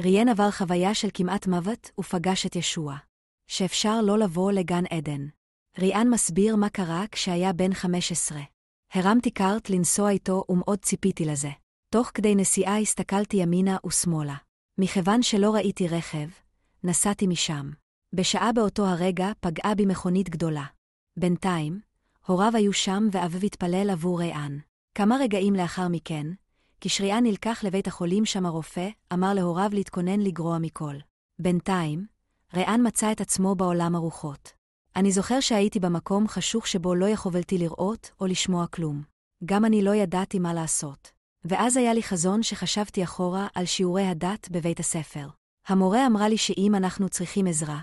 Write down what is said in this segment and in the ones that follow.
ריאן עבר חוויה של כמעט מוות ופגש את ישוע. שאפשר לא לבוא לגן עדן. ריאן מסביר מה קרה כשהיה בן 15. הרמתי קארט לנסוע איתו ומאוד ציפיתי לזה. תוך כדי נסיעה הסתכלתי ימינה ושמאלה. מכיוון שלא ראיתי רכב, נסעתי משם. בשעה באותו הרגע פגעה בי מכונית גדולה. בינתיים, הוריו היו שם ואביו התפלל עבור ריאן. כמה רגעים לאחר מכן, כשריה נלקח לבית החולים שם הרופא, אמר להוריו להתכונן לגרוע מכל. בינתיים, ריאן מצא את עצמו בעולם הרוחות. אני זוכר שהייתי במקום חשוך שבו לא יכולתי לראות או לשמוע כלום. גם אני לא ידעתי מה לעשות. ואז היה לי חזון שחשבתי אחורה על שיעורי הדת בבית הספר. המורה אמרה לי שאם אנחנו צריכים עזרה,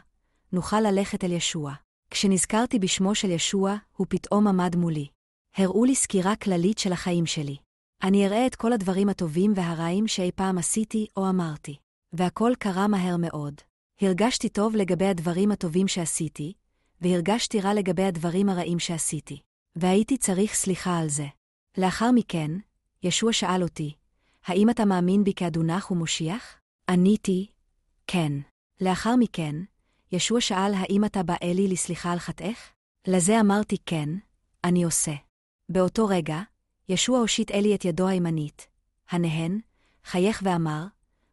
נוכל ללכת אל ישוע. כשנזכרתי בשמו של ישוע, הוא פתאום עמד מולי. הראו לי סקירה כללית של החיים שלי. אני אראה את כל הדברים הטובים והרעים שאי פעם עשיתי או אמרתי. והכל קרה מהר מאוד. הרגשתי טוב לגבי הדברים הטובים שעשיתי, והרגשתי רע לגבי הדברים הרעים שעשיתי. והייתי צריך סליחה על זה. לאחר מכן, ישוע שאל אותי, האם אתה מאמין בי כאדונך ומושיח? עניתי, כן. לאחר מכן, ישוע שאל האם אתה בא אלי לסליחה על חטאך? לזה אמרתי כן, אני עושה. באותו רגע, ישוע הושיט אלי את ידו הימנית, הנהן, חייך ואמר,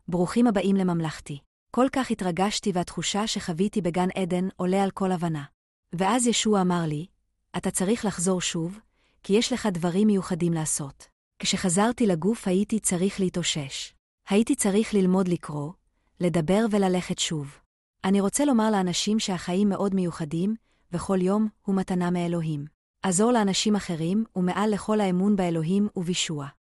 ברוכים הבאים לממלכתי. כל כך התרגשתי והתחושה שחוויתי בגן עדן עולה על כל הבנה. ואז ישוע אמר לי, אתה צריך לחזור שוב, כי יש לך דברים מיוחדים לעשות. כשחזרתי לגוף הייתי צריך להתאושש. הייתי צריך ללמוד לקרוא, לדבר וללכת שוב. אני רוצה לומר לאנשים שהחיים מאוד מיוחדים, וכל יום הוא מתנה מאלוהים. עזור לאנשים אחרים, ומעל לכל האמון באלוהים ובישוע.